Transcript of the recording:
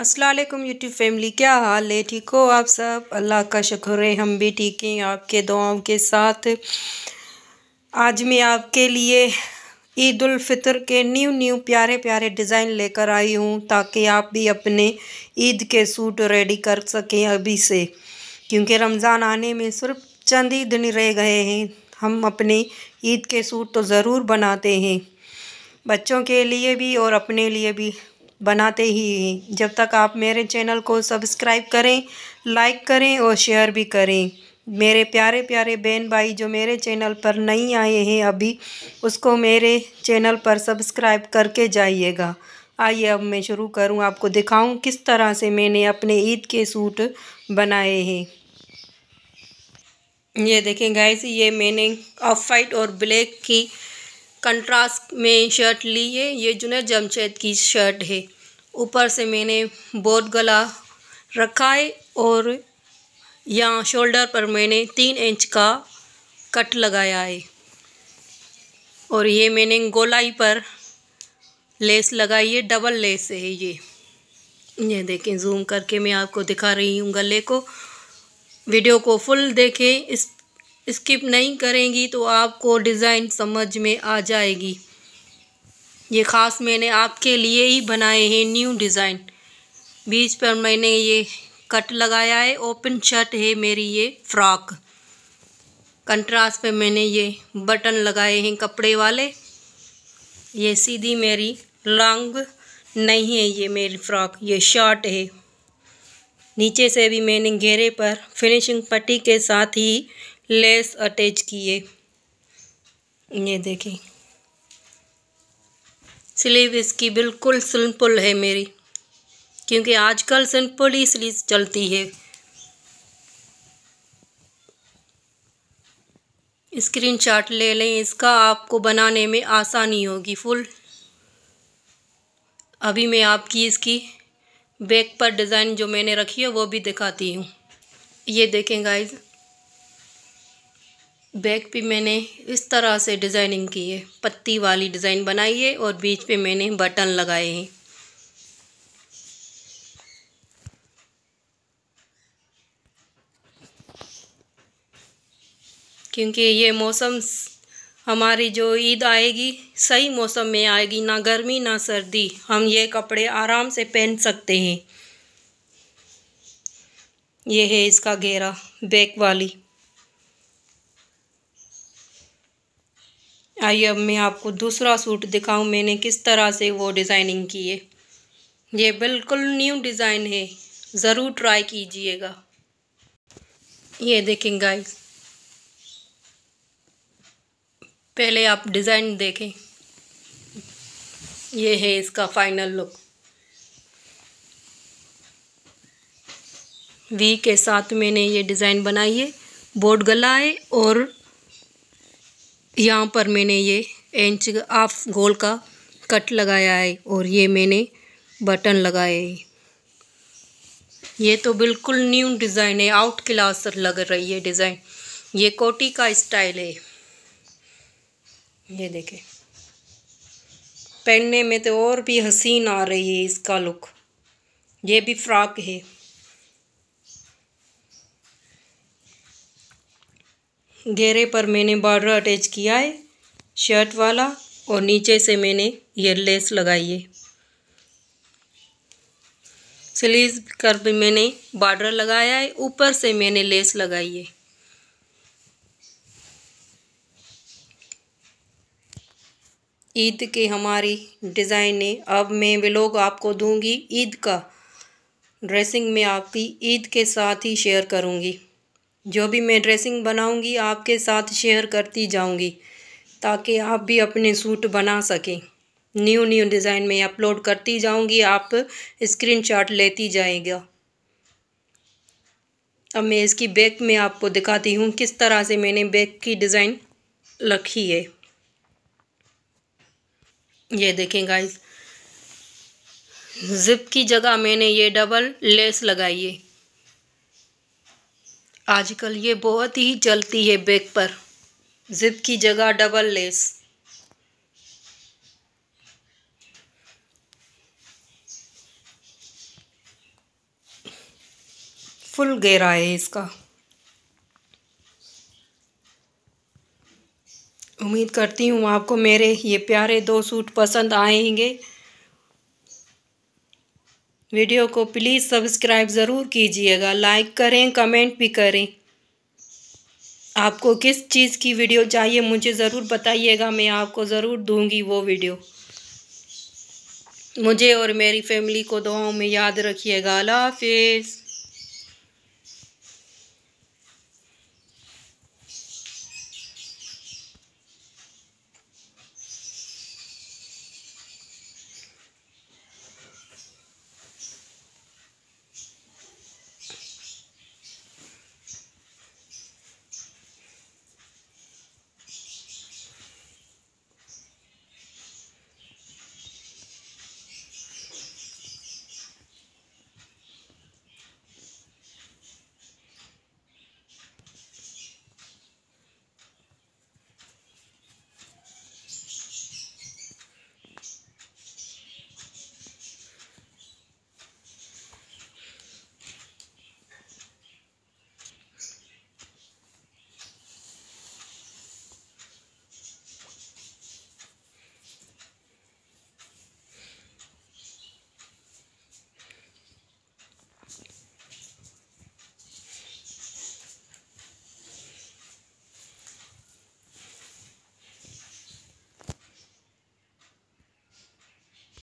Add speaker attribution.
Speaker 1: Aslam YouTube family क्या हाल है ठीक हो आप सब अल्लाह का शक्र है हम भी ठीक हैं आपके दुआओं के साथ आज मैं आपके लिए ईद फितर के न्यू न्यू प्यारे प्यारे डिज़ाइन लेकर आई हूँ ताकि आप भी अपने ईद के सूट रेडी कर सकें अभी से क्योंकि रमज़ान आने में सिर्फ चंद ही दिन रह गए हैं हम अपने ईद के सूट तो ज़रूर बनाते हैं बच्चों के लिए भी और अपने लिए भी बनाते ही जब तक आप मेरे चैनल को सब्सक्राइब करें लाइक करें और शेयर भी करें मेरे प्यारे प्यारे बहन भाई जो मेरे चैनल पर नहीं आए हैं अभी उसको मेरे चैनल पर सब्सक्राइब करके जाइएगा आइए अब मैं शुरू करूं आपको दिखाऊं किस तरह से मैंने अपने ईद के सूट बनाए हैं ये देखें गाइस ये मैंने ऑफ वाइट और ब्लैक की कंट्रास्ट में शर्ट ली है ये जुनेद जमशेद की शर्ट है ऊपर से मैंने बोर्ड गला रखा है और यहाँ शोल्डर पर मैंने तीन इंच का कट लगाया है और ये मैंने गोलाई पर लेस लगाई है डबल लेस है ये ये देखें जूम करके मैं आपको दिखा रही हूँ गले को वीडियो को फुल देखें इस स्किप नहीं करेंगी तो आपको डिज़ाइन समझ में आ जाएगी ये ख़ास मैंने आपके लिए ही बनाए हैं न्यू डिज़ाइन बीच पर मैंने ये कट लगाया है ओपन शर्ट है मेरी ये फ्रॉक कंट्रास्ट पे मैंने ये बटन लगाए हैं कपड़े वाले ये सीधी मेरी लॉन्ग नहीं है ये मेरी फ्रॉक ये शॉर्ट है नीचे से भी मैंने घेरे पर फिनिशिंग पट्टी के साथ ही लेस अटैच किए ये देखें स्लीव इसकी बिल्कुल सिंपल है मेरी क्योंकि आजकल सिंपल ही स्लीव चलती है स्क्रीनशॉट ले लें इसका आपको बनाने में आसानी होगी फुल अभी मैं आपकी इसकी बैक पर डिज़ाइन जो मैंने रखी है वो भी दिखाती हूँ ये देखें गाइज़ बैक पे मैंने इस तरह से डिज़ाइनिंग की है पत्ती वाली डिज़ाइन बनाई है और बीच पे मैंने बटन लगाए हैं क्योंकि ये मौसम हमारी जो ईद आएगी सही मौसम में आएगी ना गर्मी ना सर्दी हम ये कपड़े आराम से पहन सकते हैं ये है इसका घेरा बैक वाली आइए अब मैं आपको दूसरा सूट दिखाऊं मैंने किस तरह से वो डिज़ाइनिंग की है ये बिल्कुल न्यू डिज़ाइन है ज़रूर ट्राई कीजिएगा ये देखें गाइस पहले आप डिज़ाइन देखें ये है इसका फाइनल लुक वी के साथ मैंने ये डिज़ाइन बनाई है बोर्ड गला है और यहाँ पर मैंने ये इंच हाफ गोल का कट लगाया है और ये मैंने बटन लगाए है ये तो बिल्कुल न्यू डिज़ाइन है आउट क्लास लग रही है डिज़ाइन ये कोटी का स्टाइल है ये देखें पहनने में तो और भी हसीन आ रही है इसका लुक ये भी फ्रॉक है घेरे पर मैंने बॉर्डर अटैच किया है शर्ट वाला और नीचे से मैंने ये लेस लगाई है स्लीव कर भी मैंने बॉर्डर लगाया है ऊपर से मैंने लेस लगाई है ईद के हमारी डिज़ाइन है अब मैं ब्लॉग आपको दूंगी ईद का ड्रेसिंग में आपकी ईद के साथ ही शेयर करूंगी जो भी मैं ड्रेसिंग बनाऊंगी आपके साथ शेयर करती जाऊंगी ताकि आप भी अपने सूट बना सकें न्यू न्यू डिज़ाइन में अपलोड करती जाऊंगी आप स्क्रीनशॉट लेती जाएगा अब मैं इसकी बैक में आपको दिखाती हूँ किस तरह से मैंने बैक की डिज़ाइन रखी है ये देखें गाइस ज़िप की जगह मैंने ये डबल लेस लगाई है आजकल ये बहुत ही चलती है बैग पर जिप की जगह डबल लेस फुल गहरा है इसका उम्मीद करती हूँ आपको मेरे ये प्यारे दो सूट पसंद आएंगे वीडियो को प्लीज़ सब्सक्राइब ज़रूर कीजिएगा लाइक करें कमेंट भी करें आपको किस चीज़ की वीडियो चाहिए मुझे ज़रूर बताइएगा मैं आपको ज़रूर दूंगी वो वीडियो मुझे और मेरी फैमिली को दुआओं में याद रखिएगा अल्लाह हाफिज़